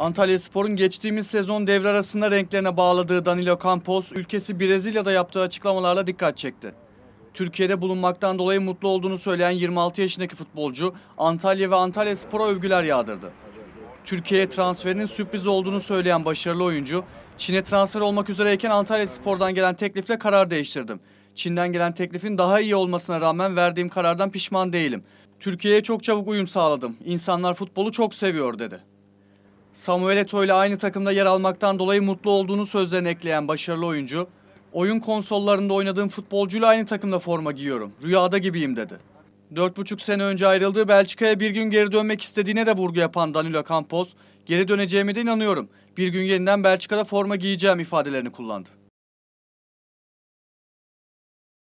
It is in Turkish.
Antalya Spor'un geçtiğimiz sezon devre arasında renklerine bağladığı Danilo Campos, ülkesi Brezilya'da yaptığı açıklamalarla dikkat çekti. Türkiye'de bulunmaktan dolayı mutlu olduğunu söyleyen 26 yaşındaki futbolcu Antalya ve Antalya Spor'a övgüler yağdırdı. Türkiye'ye transferinin sürpriz olduğunu söyleyen başarılı oyuncu, Çin'e transfer olmak üzereyken Antalya Spor'dan gelen teklifle karar değiştirdim. Çin'den gelen teklifin daha iyi olmasına rağmen verdiğim karardan pişman değilim. Türkiye'ye çok çabuk uyum sağladım. İnsanlar futbolu çok seviyor dedi. Samuel Eto ile aynı takımda yer almaktan dolayı mutlu olduğunu sözlerine ekleyen başarılı oyuncu, oyun konsollarında oynadığım futbolcuyla aynı takımda forma giyiyorum, rüyada gibiyim dedi. 4,5 sene önce ayrıldığı Belçika'ya bir gün geri dönmek istediğine de vurgu yapan Danilo Campos, geri döneceğime de inanıyorum, bir gün yeniden Belçika'da forma giyeceğim ifadelerini kullandı.